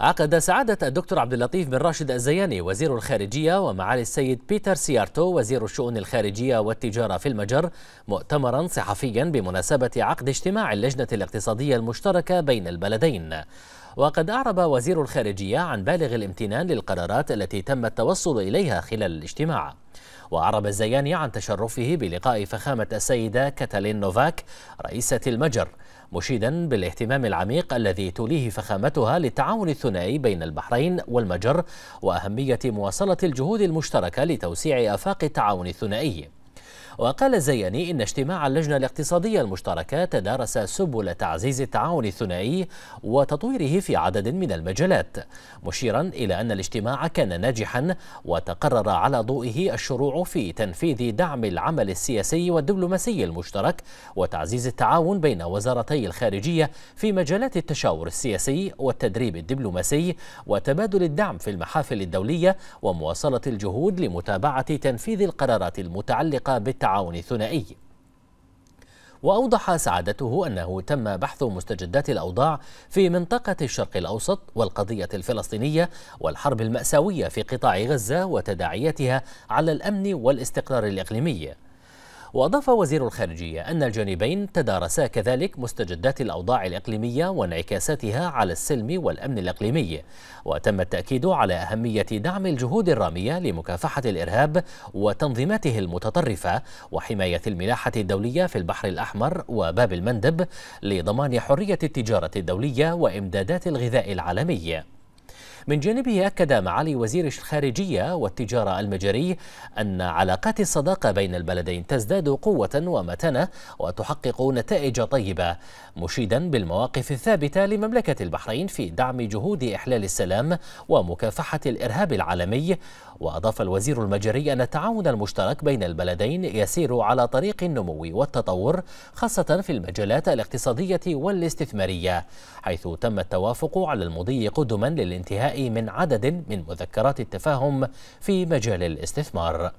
عقد سعادة الدكتور عبد اللطيف بن راشد الزياني وزير الخارجية ومعالي السيد بيتر سيارتو وزير الشؤون الخارجية والتجارة في المجر مؤتمرا صحفيا بمناسبة عقد اجتماع اللجنة الاقتصادية المشتركة بين البلدين وقد أعرب وزير الخارجية عن بالغ الامتنان للقرارات التي تم التوصل إليها خلال الاجتماع وأعرب الزياني عن تشرفه بلقاء فخامة السيدة كاتالين نوفاك رئيسة المجر مشيدا بالاهتمام العميق الذي توليه فخامتها للتعاون الثنائي بين البحرين والمجر وأهمية مواصلة الجهود المشتركة لتوسيع آفاق التعاون الثنائي وقال الزياني إن اجتماع اللجنة الاقتصادية المشتركة تدارس سبل تعزيز التعاون الثنائي وتطويره في عدد من المجالات مشيرا إلى أن الاجتماع كان ناجحا وتقرر على ضوئه الشروع في تنفيذ دعم العمل السياسي والدبلوماسي المشترك وتعزيز التعاون بين وزارتي الخارجية في مجالات التشاور السياسي والتدريب الدبلوماسي وتبادل الدعم في المحافل الدولية ومواصلة الجهود لمتابعة تنفيذ القرارات المتعلقة بالتعاون التعاون الثنائي وأوضح سعادته أنه تم بحث مستجدات الأوضاع في منطقة الشرق الأوسط والقضية الفلسطينية والحرب المأساوية في قطاع غزة وتداعياتها على الأمن والاستقرار الإقليمي وأضاف وزير الخارجية أن الجانبين تدارسا كذلك مستجدات الأوضاع الإقليمية وانعكاساتها على السلم والأمن الإقليمي وتم التأكيد على أهمية دعم الجهود الرامية لمكافحة الإرهاب وتنظيماته المتطرفة وحماية الملاحة الدولية في البحر الأحمر وباب المندب لضمان حرية التجارة الدولية وإمدادات الغذاء العالمي من جانبه أكد معالي وزير الخارجية والتجارة المجري أن علاقات الصداقة بين البلدين تزداد قوة ومتانة وتحقق نتائج طيبة مشيدا بالمواقف الثابتة لمملكة البحرين في دعم جهود إحلال السلام ومكافحة الإرهاب العالمي وأضاف الوزير المجري أن التعاون المشترك بين البلدين يسير على طريق النمو والتطور خاصة في المجالات الاقتصادية والاستثمارية حيث تم التوافق على المضي قدما للانتهاء من عدد من مذكرات التفاهم في مجال الاستثمار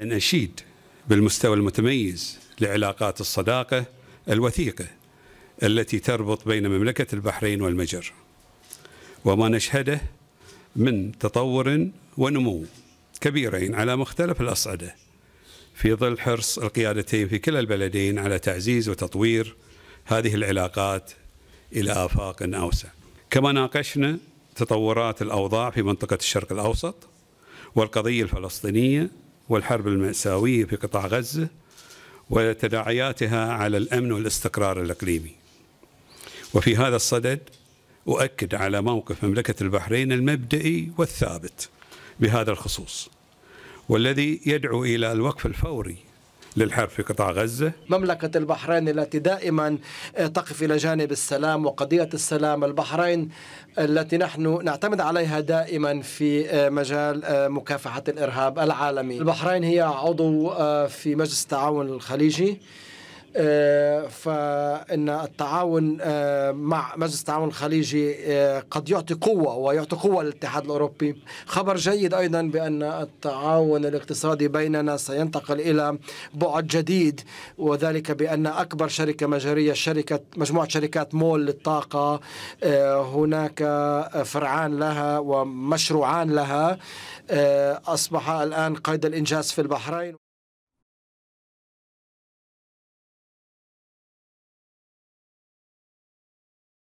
نشيد بالمستوى المتميز لعلاقات الصداقة الوثيقة التي تربط بين مملكة البحرين والمجر وما نشهده من تطور ونمو كبيرين على مختلف الأصعدة في ظل حرص القيادتين في كلا البلدين على تعزيز وتطوير هذه العلاقات إلى آفاق أوسع كما ناقشنا تطورات الأوضاع في منطقة الشرق الأوسط والقضية الفلسطينية والحرب المأساوية في قطاع غزة وتداعياتها على الأمن والاستقرار الإقليمي وفي هذا الصدد أؤكد على موقف مملكة البحرين المبدئي والثابت بهذا الخصوص والذي يدعو إلى الوقف الفوري للحرب في قطاع غزة مملكة البحرين التي دائما آه، تقف إلى جانب السلام وقضية السلام البحرين التي نحن نعتمد عليها دائما في آه، مجال آه، مكافحة الإرهاب العالمي البحرين هي عضو في مجلس التعاون الخليجي آه، فان التعاون آه، مع مجلس التعاون الخليجي آه، قد يعطي قوه ويعطي قوه للاتحاد الاوروبي خبر جيد ايضا بان التعاون الاقتصادي بيننا سينتقل الى بعد جديد وذلك بان اكبر شركه مجريه شركه مجموعه شركات مول للطاقه هناك فرعان لها ومشروعان لها اصبح الان قيد الانجاز في البحرين